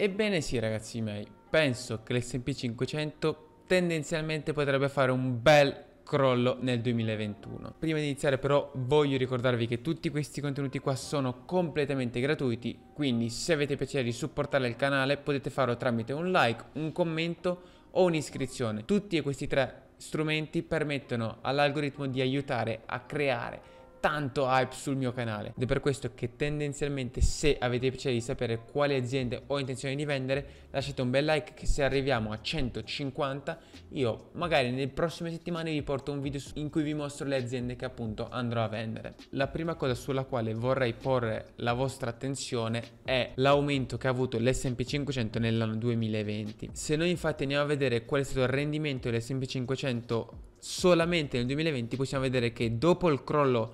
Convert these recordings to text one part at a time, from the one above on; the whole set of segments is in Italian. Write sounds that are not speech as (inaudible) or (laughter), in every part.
Ebbene sì ragazzi miei, penso che l'S&P 500 tendenzialmente potrebbe fare un bel crollo nel 2021. Prima di iniziare però voglio ricordarvi che tutti questi contenuti qua sono completamente gratuiti, quindi se avete piacere di supportare il canale potete farlo tramite un like, un commento o un'iscrizione. Tutti questi tre strumenti permettono all'algoritmo di aiutare a creare tanto hype sul mio canale ed è per questo che tendenzialmente se avete piacere di sapere quali aziende ho intenzione di vendere lasciate un bel like che se arriviamo a 150 io magari nelle prossime settimane vi porto un video in cui vi mostro le aziende che appunto andrò a vendere la prima cosa sulla quale vorrei porre la vostra attenzione è l'aumento che ha avuto l'S&P 500 nell'anno 2020 se noi infatti andiamo a vedere qual è stato il rendimento dell'S&P 500 solamente nel 2020 possiamo vedere che dopo il crollo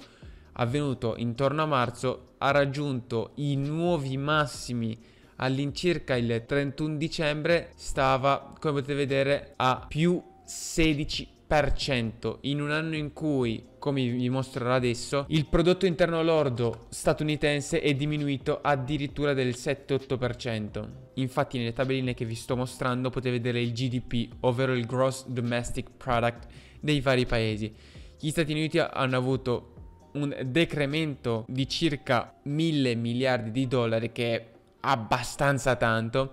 avvenuto intorno a marzo, ha raggiunto i nuovi massimi all'incirca il 31 dicembre, stava, come potete vedere, a più 16 in un anno in cui, come vi mostrerò adesso, il prodotto interno lordo statunitense è diminuito addirittura del 7-8%. Infatti nelle tabelline che vi sto mostrando potete vedere il GDP, ovvero il Gross Domestic Product dei vari paesi. Gli Stati Uniti hanno avuto un decremento di circa mille miliardi di dollari che è abbastanza tanto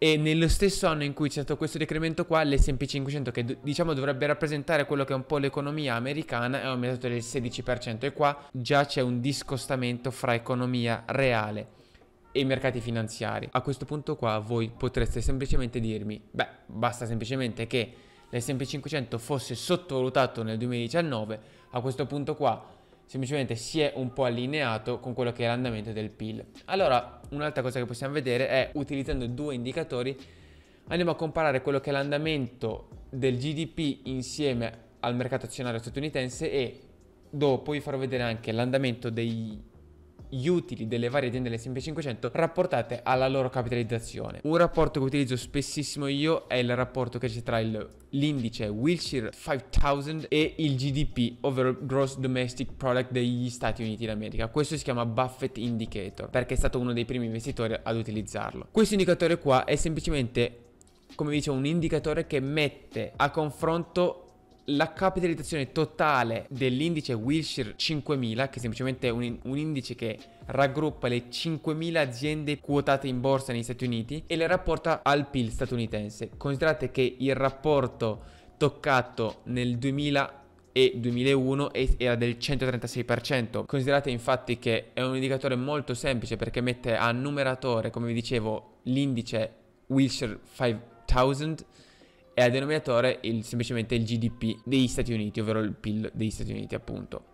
e nello stesso anno in cui c'è stato questo decremento qua l'S&P 500 che diciamo dovrebbe rappresentare quello che è un po' l'economia americana è aumentato del 16% e qua già c'è un discostamento fra economia reale e mercati finanziari a questo punto qua voi potreste semplicemente dirmi beh basta semplicemente che l'S&P 500 fosse sottovalutato nel 2019 a questo punto qua semplicemente si è un po' allineato con quello che è l'andamento del PIL. Allora, un'altra cosa che possiamo vedere è utilizzando due indicatori andiamo a comparare quello che è l'andamento del GDP insieme al mercato azionario statunitense e dopo vi farò vedere anche l'andamento dei gli utili delle varie aziende dell'S&P 500 rapportate alla loro capitalizzazione. Un rapporto che utilizzo spessissimo io è il rapporto che c'è tra l'indice Wilshire 5000 e il GDP, ovvero Gross Domestic Product degli Stati Uniti d'America. Questo si chiama Buffett Indicator perché è stato uno dei primi investitori ad utilizzarlo. Questo indicatore qua è semplicemente come dicevo un indicatore che mette a confronto la capitalizzazione totale dell'indice Wilshire 5000, che è semplicemente un, un indice che raggruppa le 5.000 aziende quotate in borsa negli Stati Uniti e le rapporta al PIL statunitense. Considerate che il rapporto toccato nel 2000 e 2001 era del 136%. Considerate infatti che è un indicatore molto semplice perché mette a numeratore, come vi dicevo, l'indice Wilshire 5000 e al denominatore il, semplicemente il GDP degli Stati Uniti, ovvero il PIL degli Stati Uniti appunto.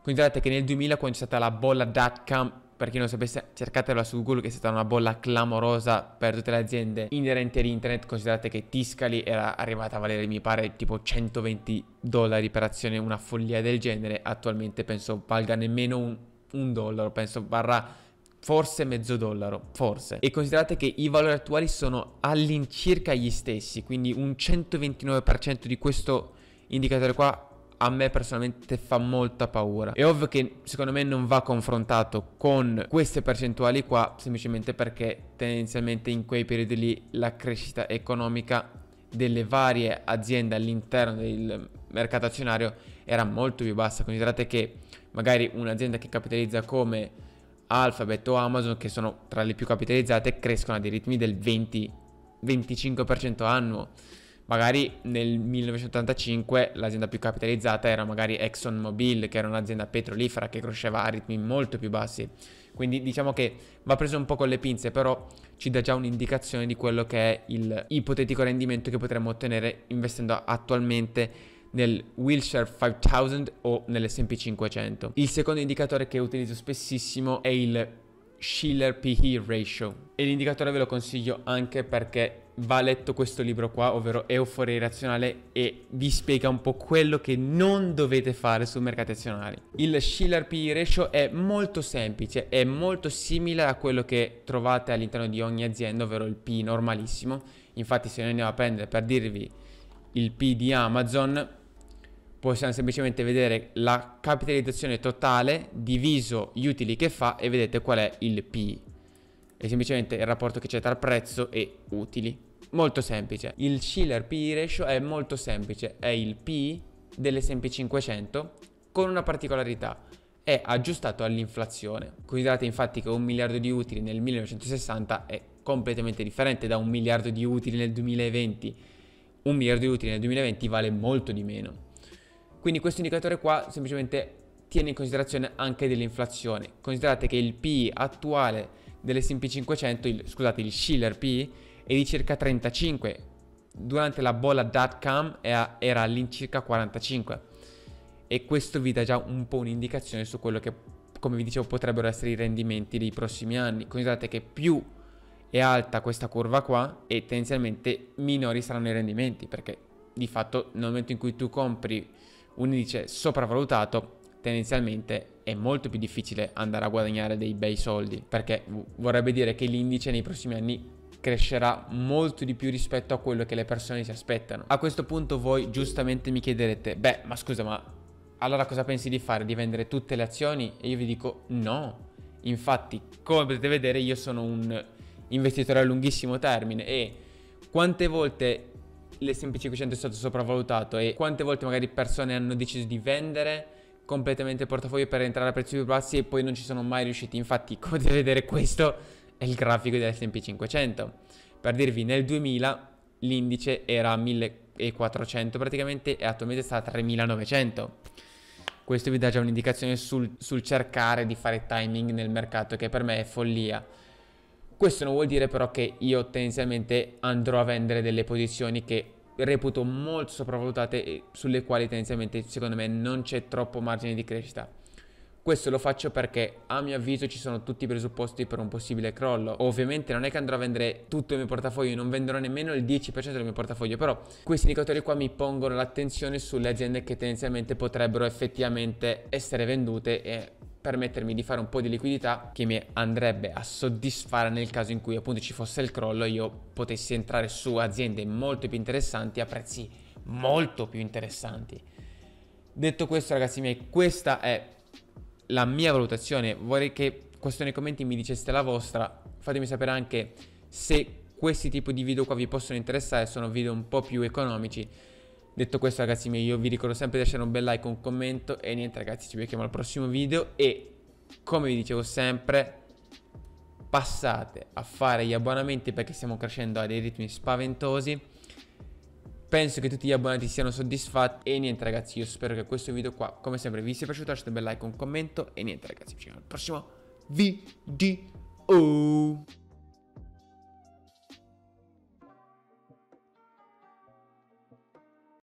Considerate che nel 2000 quando c'è stata la bolla dot-com, per chi non sapesse cercatela su Google che è stata una bolla clamorosa per tutte le aziende inerenti all'internet, considerate che Tiscali era arrivata a valere mi pare tipo 120 dollari per azione, una follia del genere, attualmente penso valga nemmeno un, un dollaro, penso varrà forse mezzo dollaro, forse. E considerate che i valori attuali sono all'incirca gli stessi, quindi un 129% di questo indicatore qua a me personalmente fa molta paura. È ovvio che secondo me non va confrontato con queste percentuali qua, semplicemente perché tendenzialmente in quei periodi lì la crescita economica delle varie aziende all'interno del mercato azionario era molto più bassa. Considerate che magari un'azienda che capitalizza come Alphabet o Amazon, che sono tra le più capitalizzate, crescono a dei ritmi del 20-25% annuo. Magari nel 1985 l'azienda più capitalizzata era magari ExxonMobil, che era un'azienda petrolifera che cresceva a ritmi molto più bassi. Quindi diciamo che va preso un po' con le pinze, però ci dà già un'indicazione di quello che è il ipotetico rendimento che potremmo ottenere investendo attualmente nel Wilshire 5000 o nell'S&P 500. Il secondo indicatore che utilizzo spessissimo è il Schiller PE Ratio e l'indicatore ve lo consiglio anche perché va letto questo libro qua, ovvero Euforia irrazionale e vi spiega un po' quello che non dovete fare sui mercati azionari. Il Schiller PE ratio è molto semplice, è molto simile a quello che trovate all'interno di ogni azienda, ovvero il PE normalissimo. Infatti se noi andiamo a prendere per dirvi il PE di Amazon possiamo semplicemente vedere la capitalizzazione totale diviso gli utili che fa e vedete qual è il P. È semplicemente il rapporto che c'è tra prezzo e utili. Molto semplice. Il Schiller PI ratio è molto semplice, è il P dell'S&P500 con una particolarità è aggiustato all'inflazione. Considerate infatti che un miliardo di utili nel 1960 è completamente differente da un miliardo di utili nel 2020. Un miliardo di utili nel 2020 vale molto di meno. Quindi questo indicatore qua semplicemente tiene in considerazione anche dell'inflazione. Considerate che il PI attuale dell'S&P 500, il, scusate, il Schiller PI, è di circa 35. Durante la bolla dot-com era all'incirca 45. E questo vi dà già un po' un'indicazione su quello che, come vi dicevo, potrebbero essere i rendimenti dei prossimi anni. Considerate che più è alta questa curva qua e tendenzialmente minori saranno i rendimenti perché di fatto nel momento in cui tu compri un indice sopravvalutato, tendenzialmente è molto più difficile andare a guadagnare dei bei soldi, perché vorrebbe dire che l'indice nei prossimi anni crescerà molto di più rispetto a quello che le persone si aspettano. A questo punto voi giustamente mi chiederete, beh, ma scusa, ma allora cosa pensi di fare? Di vendere tutte le azioni? E io vi dico no. Infatti, come potete vedere, io sono un investitore a lunghissimo termine e quante volte l'S&P 500 è stato sopravvalutato e quante volte magari persone hanno deciso di vendere completamente il portafoglio per entrare a prezzi più bassi e poi non ci sono mai riusciti. Infatti, (laughs) come potete vedere, questo è il grafico dell'S&P 500. Per dirvi, nel 2000 l'indice era a 1400 praticamente e attualmente sta a 3900. Questo vi dà già un'indicazione sul, sul cercare di fare timing nel mercato che per me è follia questo non vuol dire però che io tendenzialmente andrò a vendere delle posizioni che reputo molto sopravvalutate e sulle quali tendenzialmente secondo me non c'è troppo margine di crescita. Questo lo faccio perché a mio avviso ci sono tutti i presupposti per un possibile crollo. Ovviamente non è che andrò a vendere tutto il mio portafoglio, non venderò nemmeno il 10% del mio portafoglio, però questi indicatori qua mi pongono l'attenzione sulle aziende che tendenzialmente potrebbero effettivamente essere vendute e permettermi di fare un po' di liquidità che mi andrebbe a soddisfare nel caso in cui appunto ci fosse il crollo e io potessi entrare su aziende molto più interessanti a prezzi molto più interessanti. Detto questo ragazzi miei, questa è la mia valutazione, vorrei che questo nei commenti mi diceste la vostra, fatemi sapere anche se questi tipi di video qua vi possono interessare, sono video un po' più economici Detto questo ragazzi miei io vi ricordo sempre di lasciare un bel like, un commento e niente ragazzi ci vediamo al prossimo video e come vi dicevo sempre passate a fare gli abbonamenti perché stiamo crescendo a dei ritmi spaventosi penso che tutti gli abbonati siano soddisfatti e niente ragazzi io spero che questo video qua come sempre vi sia piaciuto lasciate un bel like un commento e niente ragazzi ci vediamo al prossimo video